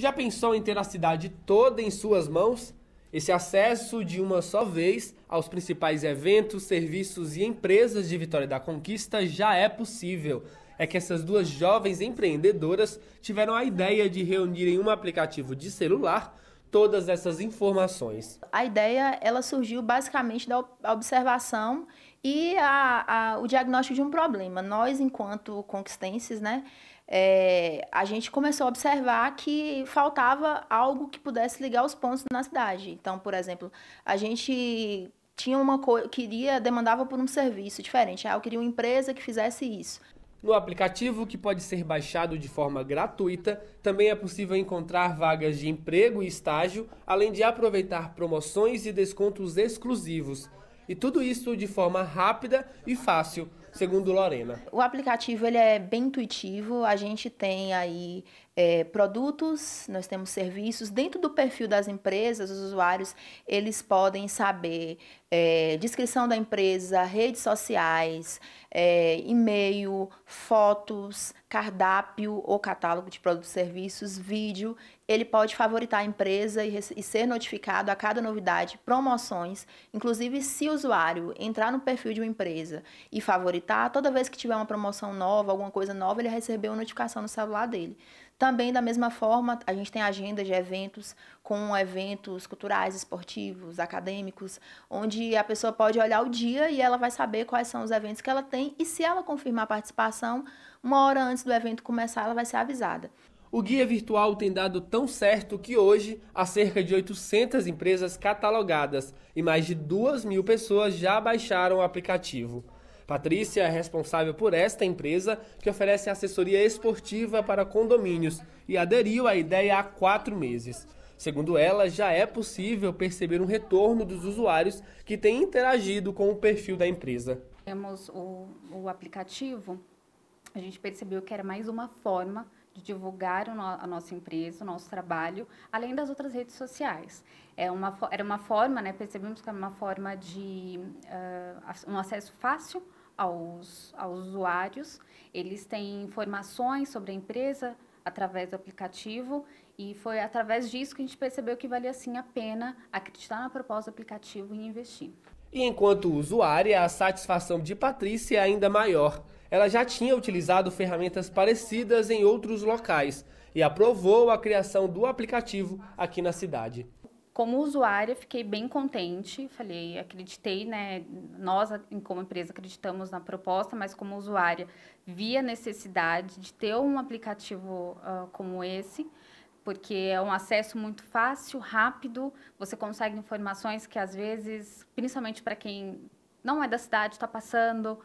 Já pensou em ter a cidade toda em suas mãos? Esse acesso de uma só vez aos principais eventos, serviços e empresas de Vitória da Conquista já é possível. É que essas duas jovens empreendedoras tiveram a ideia de reunir em um aplicativo de celular todas essas informações? A ideia ela surgiu basicamente da observação e a, a, o diagnóstico de um problema. Nós, enquanto conquistenses, né, é, a gente começou a observar que faltava algo que pudesse ligar os pontos na cidade. Então, por exemplo, a gente tinha uma coisa, queria, demandava por um serviço diferente. Ah, eu queria uma empresa que fizesse isso. No aplicativo, que pode ser baixado de forma gratuita, também é possível encontrar vagas de emprego e estágio, além de aproveitar promoções e descontos exclusivos. E tudo isso de forma rápida e fácil, segundo Lorena. O aplicativo ele é bem intuitivo, a gente tem aí é, produtos, nós temos serviços. Dentro do perfil das empresas, os usuários eles podem saber é, descrição da empresa, redes sociais, é, e-mail, fotos, cardápio ou catálogo de produtos e serviços, vídeo. Ele pode favoritar a empresa e, e ser notificado a cada novidade, promoções. Inclusive, se o usuário entrar no perfil de uma empresa e favoritar, toda vez que tiver uma promoção nova, alguma coisa nova, ele recebeu uma notificação no celular dele. Então, também, da mesma forma, a gente tem agenda de eventos com eventos culturais, esportivos, acadêmicos, onde a pessoa pode olhar o dia e ela vai saber quais são os eventos que ela tem e se ela confirmar a participação, uma hora antes do evento começar, ela vai ser avisada. O guia virtual tem dado tão certo que hoje há cerca de 800 empresas catalogadas e mais de 2 mil pessoas já baixaram o aplicativo. Patrícia é responsável por esta empresa que oferece assessoria esportiva para condomínios e aderiu à ideia há quatro meses. Segundo ela, já é possível perceber um retorno dos usuários que têm interagido com o perfil da empresa. Temos o, o aplicativo, a gente percebeu que era mais uma forma de divulgar a nossa empresa, o nosso trabalho, além das outras redes sociais. É uma, era uma forma, né, percebemos que era uma forma de uh, um acesso fácil aos, aos usuários. Eles têm informações sobre a empresa através do aplicativo e foi através disso que a gente percebeu que valia sim a pena acreditar na proposta do aplicativo e investir. E enquanto usuária, a satisfação de Patrícia é ainda maior. Ela já tinha utilizado ferramentas parecidas em outros locais e aprovou a criação do aplicativo aqui na cidade como usuária, fiquei bem contente. Falei, acreditei, né? Nós, como empresa, acreditamos na proposta, mas como usuária, vi a necessidade de ter um aplicativo uh, como esse, porque é um acesso muito fácil, rápido. Você consegue informações que, às vezes, principalmente para quem não é da cidade, está passando,